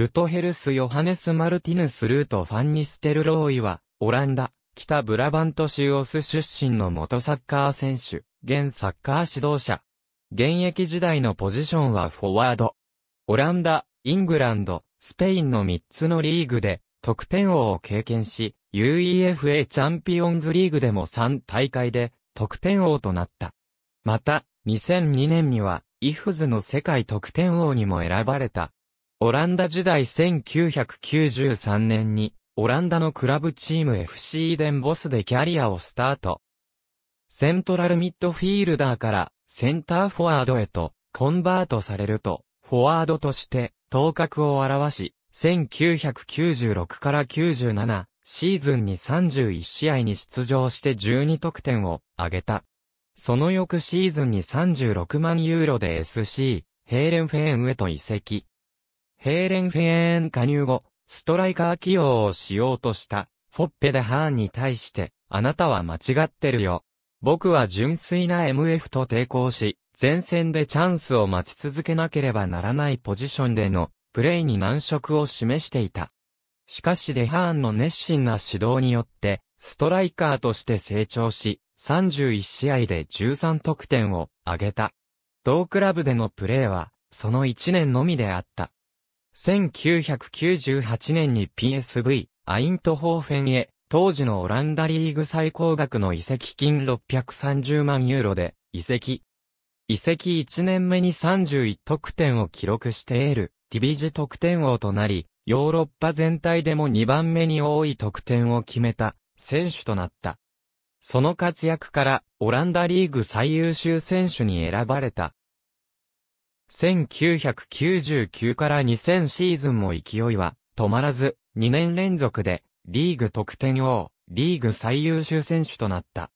ルトヘルス・ヨハネス・マルティヌス・ルート・ファンニステル・ローイは、オランダ、北ブラバント州オス出身の元サッカー選手、現サッカー指導者。現役時代のポジションはフォワード。オランダ、イングランド、スペインの3つのリーグで、得点王を経験し、UEFA チャンピオンズリーグでも3大会で、得点王となった。また、2002年には、イフズの世界得点王にも選ばれた。オランダ時代1993年に、オランダのクラブチーム FC デンボスでキャリアをスタート。セントラルミッドフィールダーからセンターフォワードへとコンバートされると、フォワードとして頭角を表し、1996から97シーズンに31試合に出場して12得点を挙げた。その翌シーズンに36万ユーロで SC、ヘーレンフェーンへと移籍。ヘーレンフェーン加入後、ストライカー起用をしようとした、フォッペでハーンに対して、あなたは間違ってるよ。僕は純粋な MF と抵抗し、前線でチャンスを待ち続けなければならないポジションでのプレイに難色を示していた。しかしデハーンの熱心な指導によって、ストライカーとして成長し、31試合で13得点を挙げた。同クラブでのプレーは、その1年のみであった。1998年に PSV、アイントホーフェンへ、当時のオランダリーグ最高額の移籍金630万ユーロで、移籍。移籍1年目に31得点を記録して得る、ディビジ得点王となり、ヨーロッパ全体でも2番目に多い得点を決めた、選手となった。その活躍から、オランダリーグ最優秀選手に選ばれた。1999から2000シーズンも勢いは止まらず、2年連続でリーグ得点王、リーグ最優秀選手となった。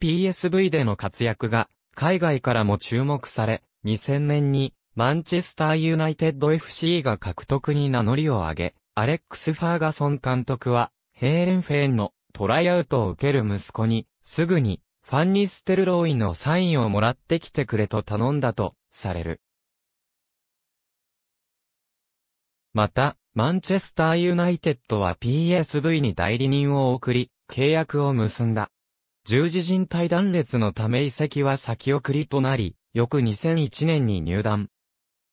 PSV での活躍が海外からも注目され、2000年にマンチェスターユナイテッド FC が獲得に名乗りを上げ、アレックス・ファーガソン監督はヘーレンフェーンのトライアウトを受ける息子に、すぐにファンニステルローイのサインをもらってきてくれと頼んだとされる。また、マンチェスターユナイテッドは PSV に代理人を送り、契約を結んだ。十字人体断裂のため遺跡は先送りとなり、翌2001年に入団。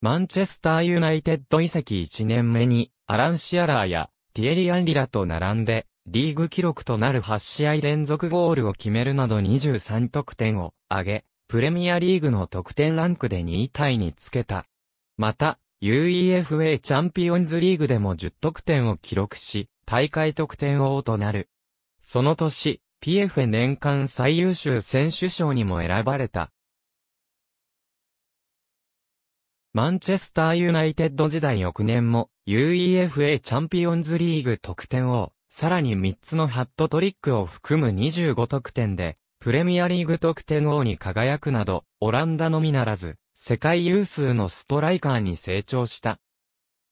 マンチェスターユナイテッド遺跡1年目に、アラン・シアラーやティエリ・アンリラと並んで、リーグ記録となる8試合連続ゴールを決めるなど23得点を挙げ、プレミアリーグの得点ランクで2位タイにつけた。また、UEFA チャンピオンズリーグでも10得点を記録し、大会得点王となる。その年、PFA 年間最優秀選手賞にも選ばれた。マンチェスターユナイテッド時代翌年も UEFA チャンピオンズリーグ得点王、さらに3つのハットトリックを含む25得点でプレミアリーグ得点王に輝くなど、オランダのみならず、世界有数のストライカーに成長した。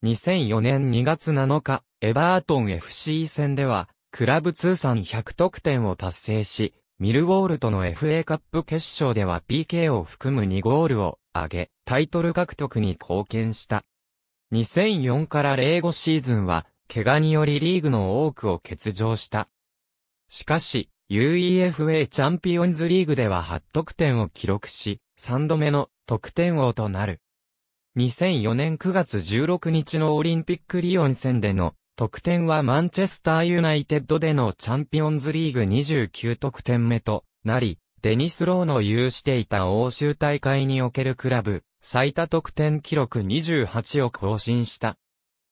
2004年2月7日、エバートン FC 戦では、クラブ通算100得点を達成し、ミルウォールとの FA カップ決勝では PK を含む2ゴールを挙げ、タイトル獲得に貢献した。2004から05シーズンは、怪我によりリーグの多くを欠場した。しかし、UEFA チャンピオンズリーグでは8得点を記録し、3度目の得点王となる。2004年9月16日のオリンピックリオン戦での得点はマンチェスターユナイテッドでのチャンピオンズリーグ29得点目となり、デニス・ローの有していた欧州大会におけるクラブ最多得点記録28を更新した。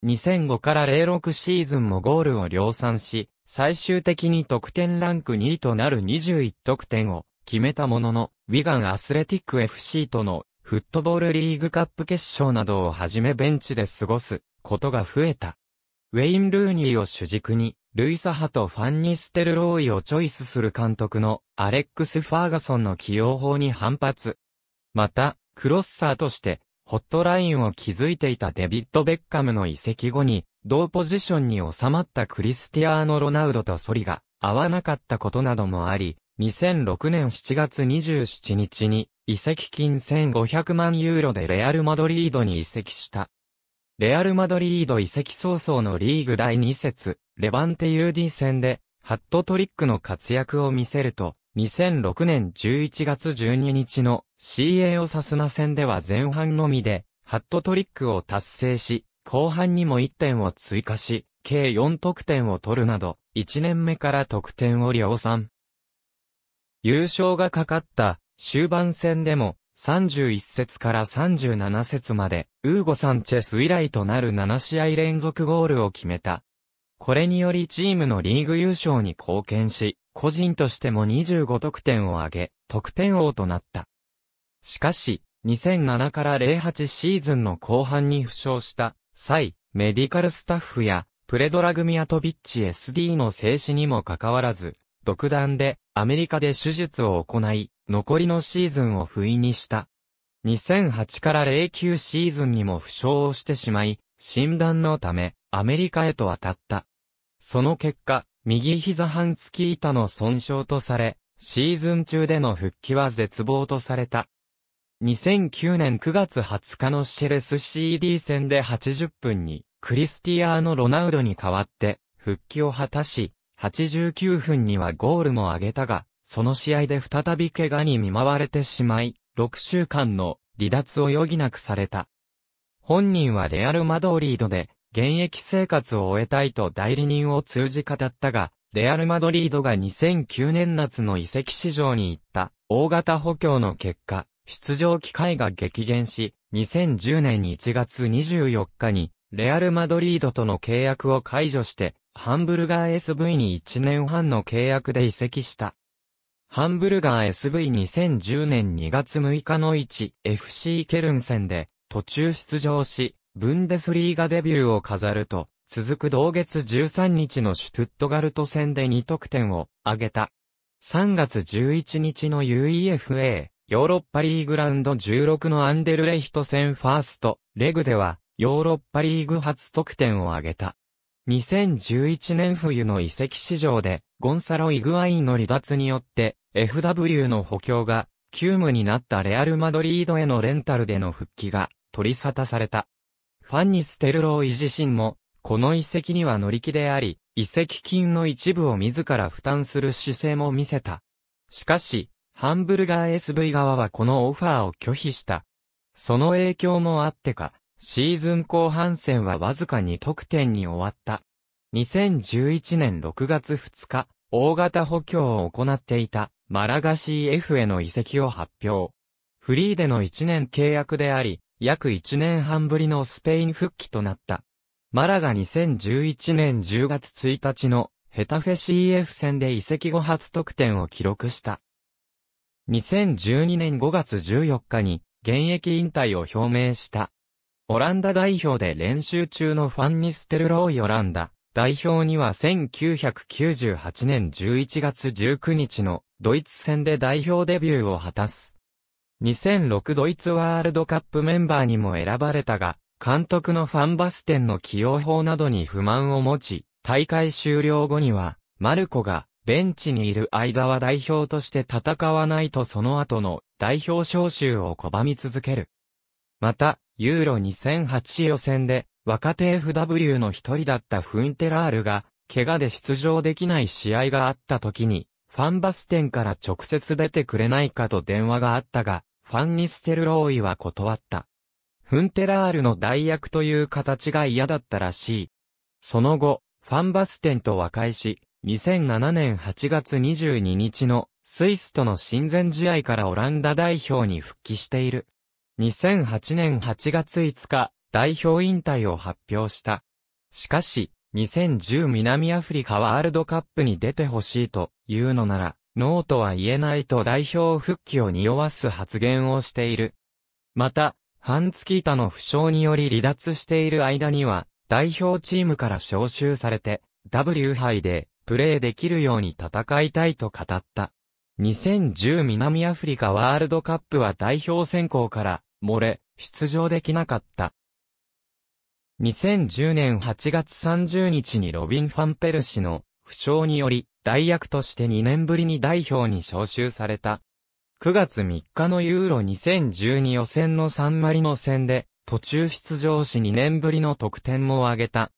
2005から06シーズンもゴールを量産し、最終的に得点ランク2位となる21得点を決めたものの、ウィガンアスレティック FC とのフットボールリーグカップ決勝などをはじめベンチで過ごすことが増えた。ウェイン・ルーニーを主軸に、ルイサハとファンニステルローイをチョイスする監督のアレックス・ファーガソンの起用法に反発。また、クロッサーとして、ホットラインを築いていたデビッド・ベッカムの移籍後に、同ポジションに収まったクリスティアーノ・ロナウドとソリが合わなかったことなどもあり、2006年7月27日に移籍金1500万ユーロでレアル・マドリードに移籍した。レアル・マドリード移籍早々のリーグ第2節、レバンテ UD 戦で、ハットトリックの活躍を見せると、2006年11月12日の CA オサスナ戦では前半のみで、ハットトリックを達成し、後半にも1点を追加し、計4得点を取るなど、1年目から得点を量産。優勝がかかった終盤戦でも、31節から37節まで、ウーゴ・サンチェス以来となる7試合連続ゴールを決めた。これによりチームのリーグ優勝に貢献し、個人としても25得点を挙げ、得点王となった。しかし、2007から08シーズンの後半に負傷した際、メディカルスタッフや、プレドラグミアトビッチ SD の静止にもかかわらず、独断でアメリカで手術を行い、残りのシーズンを不意にした。2008から09シーズンにも負傷をしてしまい、診断のため、アメリカへと渡った。その結果、右膝半月板の損傷とされ、シーズン中での復帰は絶望とされた。2009年9月20日のシェレス CD 戦で80分に、クリスティアーノ・ロナウドに代わって、復帰を果たし、89分にはゴールも挙げたが、その試合で再び怪我に見舞われてしまい、6週間の離脱を余儀なくされた。本人はレアル・マドリードで、現役生活を終えたいと代理人を通じ語ったが、レアル・マドリードが2009年夏の移籍市場に行った大型補強の結果、出場機会が激減し、2010年1月24日に、レアル・マドリードとの契約を解除して、ハンブルガー SV に1年半の契約で移籍した。ハンブルガー SV2010 年2月6日の1 FC ケルン戦で途中出場し、ブンデスリーガデビューを飾ると、続く同月13日のシュトゥットガルト戦で2得点を挙げた。3月11日の UEFA ヨーロッパリーグラウンド16のアンデルレヒト戦ファースト、レグでは、ヨーロッパリーグ初得点を挙げた。2011年冬の移籍市場で、ゴンサロ・イグアインの離脱によって、FW の補強が、急務になったレアル・マドリードへのレンタルでの復帰が、取り沙汰された。ファンニステルローイ自身も、この移籍には乗り気であり、移籍金の一部を自ら負担する姿勢も見せた。しかし、ハンブルガー SV 側はこのオファーを拒否した。その影響もあってか、シーズン後半戦はわずかに得点に終わった。2011年6月2日、大型補強を行っていたマラガ CF への移籍を発表。フリーでの1年契約であり、約1年半ぶりのスペイン復帰となった。マラが2011年10月1日のヘタフェ CF 戦で移籍後初得点を記録した。2012年5月14日に現役引退を表明した。オランダ代表で練習中のファンニステルローイオランダ。代表には1998年11月19日のドイツ戦で代表デビューを果たす。2006ドイツワールドカップメンバーにも選ばれたが、監督のファンバステンの起用法などに不満を持ち、大会終了後には、マルコがベンチにいる間は代表として戦わないとその後の代表招集を拒み続ける。また、ユーロ2008予選で若手 FW の一人だったフンテラールが怪我で出場できない試合があった時にファンバス店から直接出てくれないかと電話があったが、ファンニステルローイは断った。フンテラールの代役という形が嫌だったらしい。その後、ファンバステンと和解し、2007年8月22日のスイスとの親善試合からオランダ代表に復帰している。2008年8月5日、代表引退を発表した。しかし、2010南アフリカワールドカップに出てほしいというのなら、ノーとは言えないと代表復帰を匂わす発言をしている。また、ハンツキータの負傷により離脱している間には、代表チームから招集されて、W 杯でプレーできるように戦いたいと語った。2010南アフリカワールドカップは代表選考から漏れ、出場できなかった。2010年8月30日にロビン・ファンペル氏の負傷により、代役として2年ぶりに代表に招集された。9月3日のユーロ2012予選のサンマリノ戦で、途中出場し2年ぶりの得点も挙げた。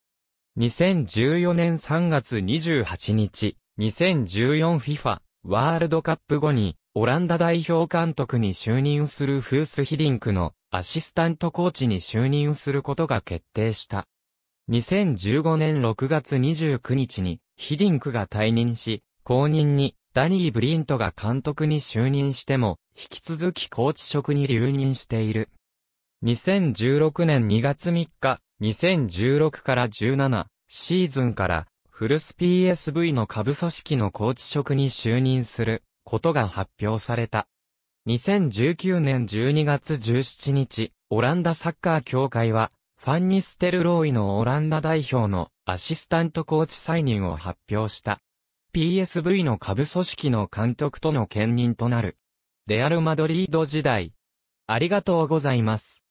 2014年3月28日、2014FIFA ワールドカップ後に、オランダ代表監督に就任するフースヒディンクのアシスタントコーチに就任することが決定した。2015年6月29日にヒディンクが退任し、後任にダニー・ブリントが監督に就任しても、引き続きコーチ職に留任している。2016年2月3日、2016から17シーズンからフルス PSV の下部組織のコーチ職に就任することが発表された。2019年12月17日、オランダサッカー協会は、ファンニステルローイのオランダ代表のアシスタントコーチ再任を発表した。PSV の下部組織の監督との兼任となる。レアル・マドリード時代。ありがとうございます。